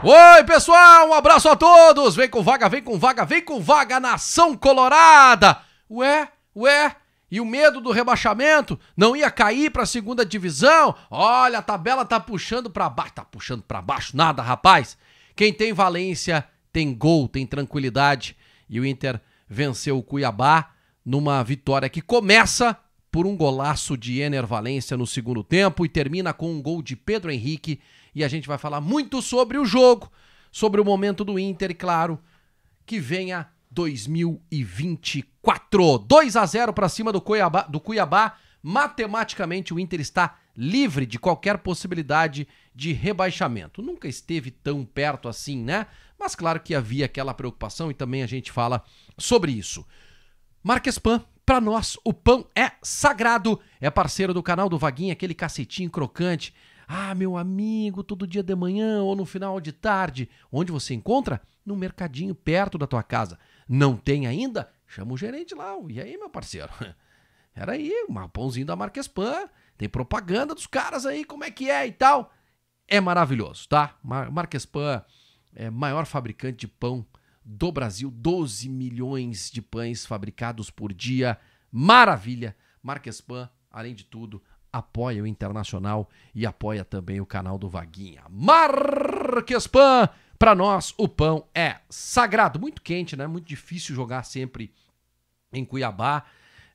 Oi, pessoal, um abraço a todos. Vem com vaga, vem com vaga, vem com vaga, nação colorada. Ué, ué, e o medo do rebaixamento não ia cair para a segunda divisão? Olha, a tabela tá puxando para baixo, tá puxando para baixo nada, rapaz. Quem tem Valência tem gol, tem tranquilidade. E o Inter venceu o Cuiabá numa vitória que começa por um golaço de Ener Valência no segundo tempo e termina com um gol de Pedro Henrique. E a gente vai falar muito sobre o jogo, sobre o momento do Inter, e claro, que venha 2024. 2 a 0 para cima do Cuiabá, do Cuiabá. Matematicamente, o Inter está livre de qualquer possibilidade de rebaixamento. Nunca esteve tão perto assim, né? Mas claro que havia aquela preocupação e também a gente fala sobre isso. Marques Pan para nós, o pão é sagrado. É parceiro do canal do Vaguinha, aquele cacetinho crocante. Ah, meu amigo, todo dia de manhã ou no final de tarde. Onde você encontra? No mercadinho perto da tua casa. Não tem ainda? Chama o gerente lá. E aí, meu parceiro? Era aí, um pãozinho da Marquespan. Tem propaganda dos caras aí, como é que é e tal. É maravilhoso, tá? Marca Marquespan é maior fabricante de pão do Brasil, 12 milhões de pães fabricados por dia. Maravilha! Marquespan, além de tudo, apoia o Internacional e apoia também o canal do Vaguinha. Marquespan, para nós o pão é sagrado, muito quente, né? Muito difícil jogar sempre em Cuiabá.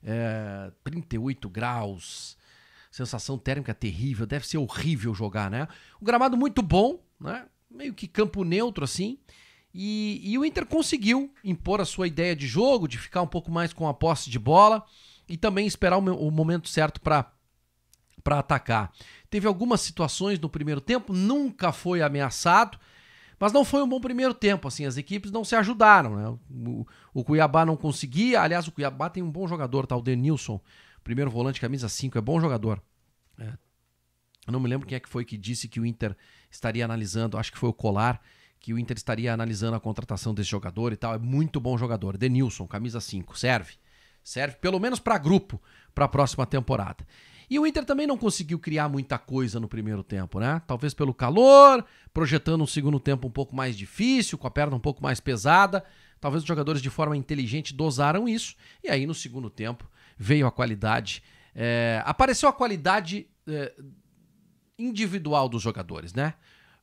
É, 38 graus, sensação térmica terrível, deve ser horrível jogar, né? O gramado muito bom, né? Meio que campo neutro assim. E, e, o Inter conseguiu impor a sua ideia de jogo, de ficar um pouco mais com a posse de bola e também esperar o, o momento certo para para atacar. Teve algumas situações no primeiro tempo, nunca foi ameaçado, mas não foi um bom primeiro tempo, assim, as equipes não se ajudaram, né? O, o Cuiabá não conseguia, aliás, o Cuiabá tem um bom jogador, tá? O Denilson, primeiro volante, camisa 5, é bom jogador. É. Eu não me lembro quem é que foi que disse que o Inter estaria analisando, acho que foi o Colar, que o Inter estaria analisando a contratação desse jogador e tal. É muito bom jogador. Denilson, camisa 5, serve. Serve pelo menos para grupo para a próxima temporada. E o Inter também não conseguiu criar muita coisa no primeiro tempo, né? Talvez pelo calor, projetando um segundo tempo um pouco mais difícil, com a perna um pouco mais pesada. Talvez os jogadores de forma inteligente dosaram isso. E aí no segundo tempo veio a qualidade. É... Apareceu a qualidade é... individual dos jogadores, né?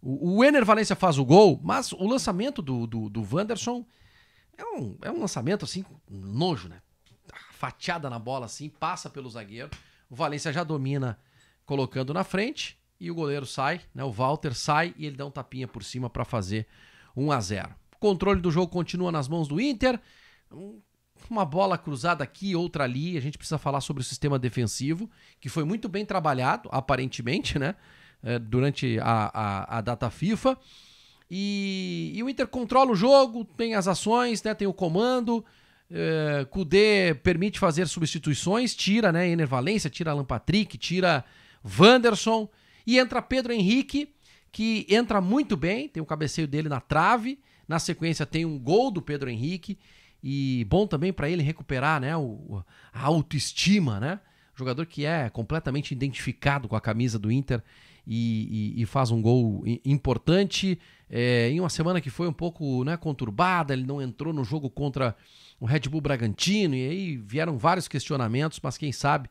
O, o Ener Valência faz o gol, mas o lançamento do, do, do Wanderson é um, é um lançamento assim, nojo, né? Fatiada na bola assim, passa pelo zagueiro. O Valência já domina colocando na frente e o goleiro sai, né? O Walter sai e ele dá um tapinha por cima para fazer 1 a 0. O controle do jogo continua nas mãos do Inter. Uma bola cruzada aqui, outra ali. A gente precisa falar sobre o sistema defensivo, que foi muito bem trabalhado, aparentemente, né? Eh, durante a, a, a, data FIFA. E, e, o Inter controla o jogo, tem as ações, né, tem o comando. É, permite fazer substituições, tira né, Ener Valência, tira Alan Patrick, tira Wanderson. E entra Pedro Henrique, que entra muito bem, tem o cabeceio dele na trave. Na sequência tem um gol do Pedro Henrique e bom também para ele recuperar né, o, a autoestima, né? Jogador que é completamente identificado com a camisa do Inter e, e, e faz um gol importante é, em uma semana que foi um pouco né, conturbada, ele não entrou no jogo contra o Red Bull Bragantino, e aí vieram vários questionamentos, mas quem sabe,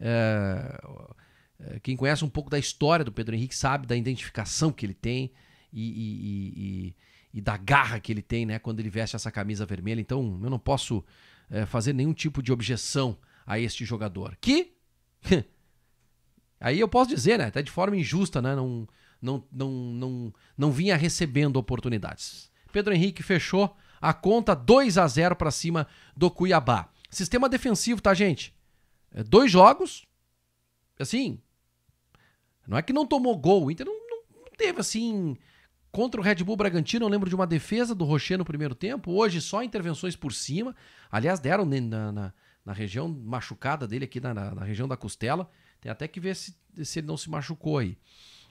é, é quem conhece um pouco da história do Pedro Henrique sabe da identificação que ele tem e, e da garra que ele tem né, quando ele veste essa camisa vermelha, então eu não posso é, fazer nenhum tipo de objeção a este jogador, que... Aí eu posso dizer, né, até de forma injusta, né, não, não, não, não, não vinha recebendo oportunidades. Pedro Henrique fechou a conta 2 a 0 para cima do Cuiabá. Sistema defensivo, tá, gente? É dois jogos, assim, não é que não tomou gol, o Inter não, não teve, assim, contra o Red Bull Bragantino, eu lembro de uma defesa do Rocher no primeiro tempo, hoje só intervenções por cima, aliás, deram na, na, na região machucada dele aqui, na, na região da costela, tem até que ver se, se ele não se machucou aí.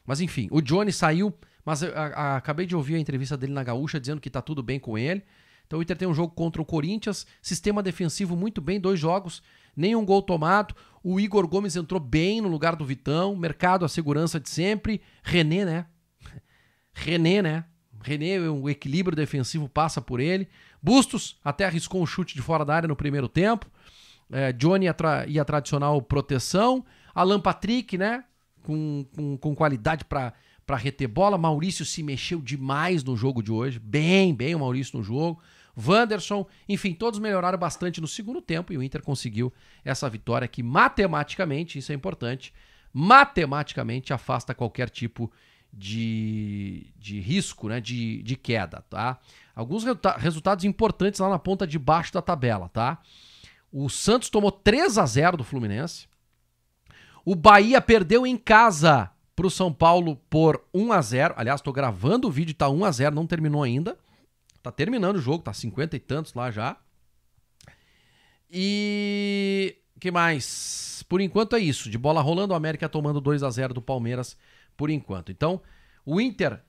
Mas enfim, o Johnny saiu, mas a, a, acabei de ouvir a entrevista dele na Gaúcha dizendo que tá tudo bem com ele. Então o Inter tem um jogo contra o Corinthians, sistema defensivo muito bem, dois jogos, nenhum gol tomado. O Igor Gomes entrou bem no lugar do Vitão, mercado, a segurança de sempre. René, né? René, né? René, o equilíbrio defensivo passa por ele. Bustos até arriscou um chute de fora da área no primeiro tempo. É, Johnny e a tradicional proteção. Alan Patrick, né? Com, com, com qualidade para reter bola. Maurício se mexeu demais no jogo de hoje. Bem, bem o Maurício no jogo. Wanderson, enfim, todos melhoraram bastante no segundo tempo e o Inter conseguiu essa vitória que matematicamente, isso é importante, matematicamente afasta qualquer tipo de, de risco, né, de, de queda, tá? Alguns resultados importantes lá na ponta de baixo da tabela, tá? O Santos tomou 3 a 0 do Fluminense. O Bahia perdeu em casa para o São Paulo por 1 a 0. Aliás, estou gravando o vídeo, está 1 a 0, não terminou ainda. Tá terminando o jogo, tá 50 e tantos lá já. E que mais? Por enquanto é isso, de bola rolando, o América tomando 2 a 0 do Palmeiras por enquanto. Então, o Inter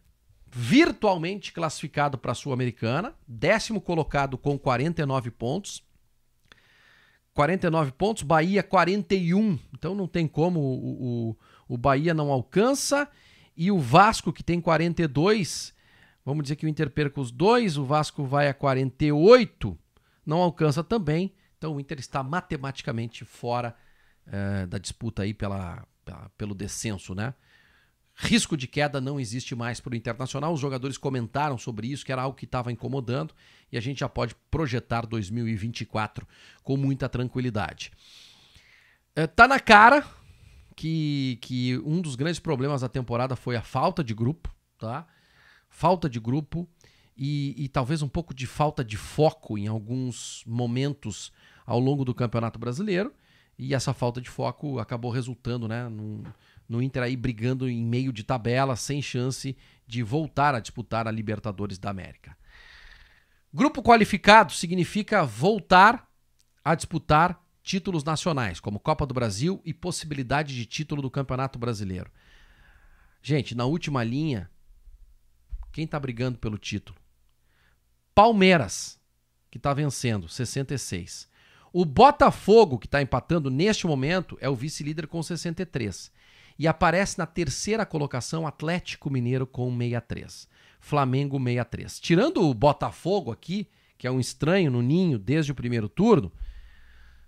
virtualmente classificado para a Sul-Americana, décimo colocado com 49 pontos. 49 pontos, Bahia 41. Então não tem como o, o, o Bahia não alcança. E o Vasco, que tem 42, vamos dizer que o Inter perca os dois, o Vasco vai a 48, não alcança também. Então o Inter está matematicamente fora eh, da disputa aí pela, pela, pelo descenso, né? Risco de queda não existe mais para o Internacional. Os jogadores comentaram sobre isso, que era algo que estava incomodando, e a gente já pode projetar 2024 com muita tranquilidade. É, tá na cara que, que um dos grandes problemas da temporada foi a falta de grupo, tá? Falta de grupo e, e talvez um pouco de falta de foco em alguns momentos ao longo do Campeonato Brasileiro. E essa falta de foco acabou resultando né, num, no Inter aí brigando em meio de tabela, sem chance de voltar a disputar a Libertadores da América. Grupo qualificado significa voltar a disputar títulos nacionais, como Copa do Brasil e possibilidade de título do Campeonato Brasileiro. Gente, na última linha, quem está brigando pelo título? Palmeiras, que está vencendo, 66. O Botafogo, que está empatando neste momento, é o vice-líder com 63. E aparece na terceira colocação Atlético Mineiro com 63. Flamengo 63. Tirando o Botafogo aqui, que é um estranho no ninho desde o primeiro turno.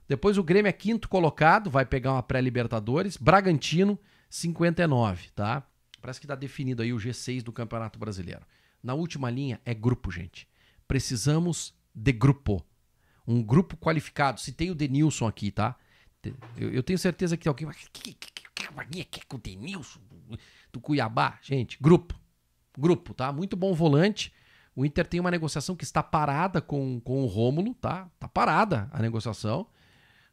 Depois o Grêmio é quinto colocado, vai pegar uma pré-Libertadores. Bragantino, 59, tá? Parece que está definido aí o G6 do Campeonato Brasileiro. Na última linha é grupo, gente. Precisamos de grupo um grupo qualificado. Citei o Denilson aqui, tá? Eu, eu tenho certeza que tem alguém. Que, que, que, é com o Denilson do Cuiabá? Gente, grupo. Grupo, tá? Muito bom volante. O Inter tem uma negociação que está parada com, com o Rômulo, tá? Tá parada a negociação.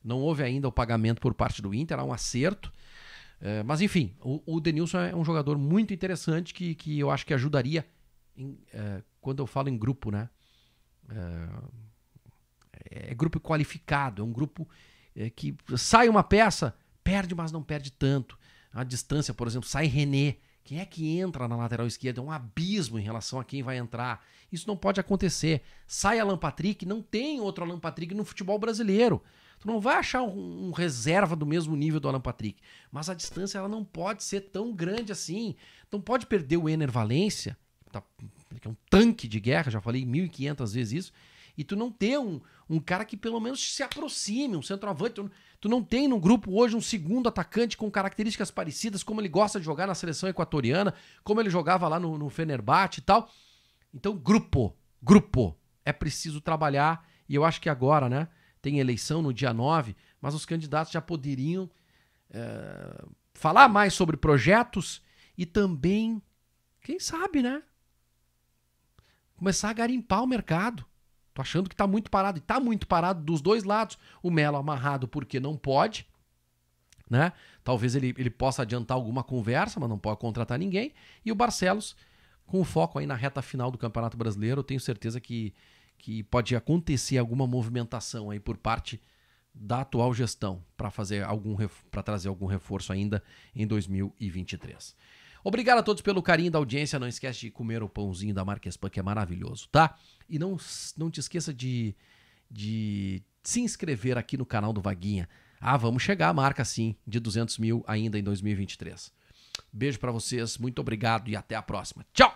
Não houve ainda o pagamento por parte do Inter, há um acerto. É, mas enfim, o, o, Denilson é um jogador muito interessante que, que eu acho que ajudaria em, é, quando eu falo em grupo, né? É, é, é grupo qualificado, é um grupo é, que sai uma peça, perde, mas não perde tanto. A distância, por exemplo, sai René. Quem é que entra na lateral esquerda? É um abismo em relação a quem vai entrar. Isso não pode acontecer. Sai Alan Patrick, não tem outro Alan Patrick no futebol brasileiro. Tu não vai achar um, um, reserva do mesmo nível do Alan Patrick. Mas a distância ela não pode ser tão grande assim. Não pode perder o Ener Valência, tá, que é um tanque de guerra, já falei 1.500 vezes isso, e tu não ter um, um cara que pelo menos se aproxime, um centroavante. Tu, tu não tem no grupo hoje um segundo atacante com características parecidas, como ele gosta de jogar na seleção equatoriana, como ele jogava lá no, no Fenerbahçe e tal. Então, grupo, grupo. É preciso trabalhar e eu acho que agora, né? Tem eleição no dia 9, mas os candidatos já poderiam é, falar mais sobre projetos e também, quem sabe, né? Começar a garimpar o mercado. Tô achando que tá muito parado. E tá muito parado dos dois lados. O Melo amarrado porque não pode, né? Talvez ele, ele possa adiantar alguma conversa, mas não pode contratar ninguém. E o Barcelos, com o foco aí na reta final do Campeonato Brasileiro, eu tenho certeza que, que pode acontecer alguma movimentação aí por parte da atual gestão para fazer algum para trazer algum reforço ainda em 2023. Obrigado a todos pelo carinho da audiência. Não esquece de comer o pãozinho da Marquespan, que é maravilhoso, tá? E não, não te esqueça de, de se inscrever aqui no canal do Vaguinha. Ah, vamos chegar à marca, sim, de 200 mil ainda em 2023. Beijo para vocês, muito obrigado e até a próxima. Tchau!